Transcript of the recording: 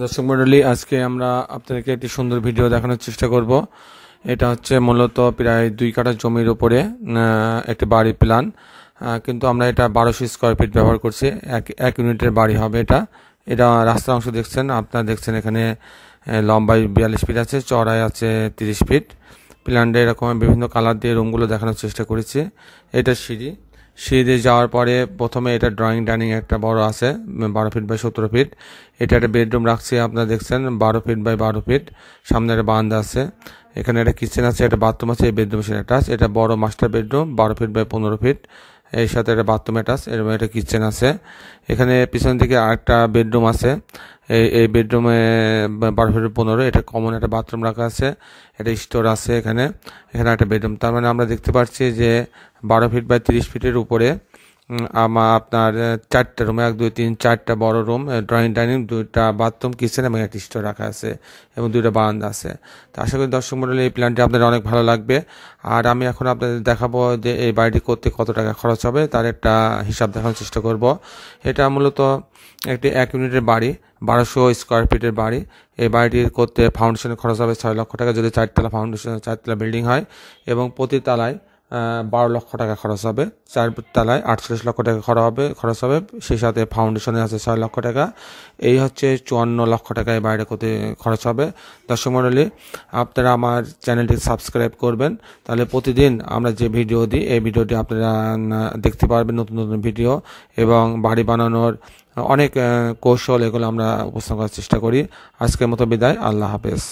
দর্শক মন্ডলী আজকে আমরা আপনাদেরকে একটি সুন্দর ভিডিও দেখানোর চেষ্টা করব এটা হচ্ছে মূলত প্রায় দুই কাঠা জমির ওপরে একটি বাড়ি প্ল্যান কিন্তু আমরা এটা বারোশো স্কোয়ার ফিট ব্যবহার করছি এক এক ইউনিটের বাড়ি হবে এটা এটা রাস্তার অংশ দেখছেন আপনারা দেখছেন এখানে লম্বায় বিয়াল্লিশ ফিট আছে চড়ায় আছে তিরিশ ফিট প্ল্যানটা এরকম বিভিন্ন কালার দিয়ে রুমগুলো দেখানোর চেষ্টা করেছি এটা সিঁড়ি সিঁড়ি যাওয়ার পরে প্রথমে এটা ড্রয়িং ডাইনিং একটা বড় আছে বারো ফিট বাই সতেরো ফিট এটা একটা বেডরুম রাখছি আপনারা দেখছেন বারো ফিট বাই বারো ফিট সামনে একটা বান্ধ আছে এখানে একটা কিচেন আছে একটা বাথরুম আছে এই বেডরুম সেটা আছে এটা বড় মাস্টার বেডরুম বারো ফিট বাই পনেরো ফিট এর সাথে একটা বাথরুম অ্যাটাচ এরকম একটা কিচেন আছে এখানে পিছন দিকে আরেকটা বেডরুম আছে এই এই বেডরুমে বারো ফিট পনেরো এটা কমন একটা বাথরুম রাখা আছে একটা স্টোর আছে এখানে এখানে একটা বেডরুম তার মানে আমরা দেখতে পাচ্ছি যে বারো ফিট বাই তিরিশ ফিটের উপরে আমার আপনার চারটা রুম এক দুই তিন চারটা বড় রুম ড্রয়িং ডাইনিং দুইটা বাথরুম কিচেন এবং একটি স্টোর রাখা আছে এবং দুইটা বারান্দা আছে তো আশা করি দর্শক মন্ডলী এই প্ল্যানটি আপনাদের অনেক ভালো লাগবে আর আমি এখন আপনাদের দেখাবো যে এই বাড়িটি করতে কত টাকা খরচ হবে তার একটা হিসাব দেখানোর চেষ্টা করব এটা মূলত একটি এক ইউনিটের বাড়ি বারোশো স্কোয়ার ফিটের বাড়ি এই বাড়িটির করতে ফাউন্ডেশনের খরচ হবে ছয় লক্ষ টাকা যদি চারতলা ফাউন্ডেশন চারতলা বিল্ডিং হয় এবং প্রতি তালায় বারো লক্ষ টাকা খরচ হবে চার তলায় আটচল্লিশ লক্ষ টাকা খরচ হবে খরচ হবে সেই সাথে ফাউন্ডেশনে আছে ছয় লক্ষ টাকা এই হচ্ছে চুয়ান্ন লক্ষ টাকায় বাইরে করতে খরচ হবে দর্শক মণ্ডলী আপনারা আমার চ্যানেলটি সাবস্ক্রাইব করবেন তাহলে প্রতিদিন আমরা যে ভিডিও দিই এই ভিডিওটি আপনারা দেখতে পারবেন নতুন নতুন ভিডিও এবং বাড়ি বানানোর অনেক কৌশল এগুলো আমরা উপস্থাপন করার চেষ্টা করি আজকের মতো বিদায় আল্লাহ হাফেজ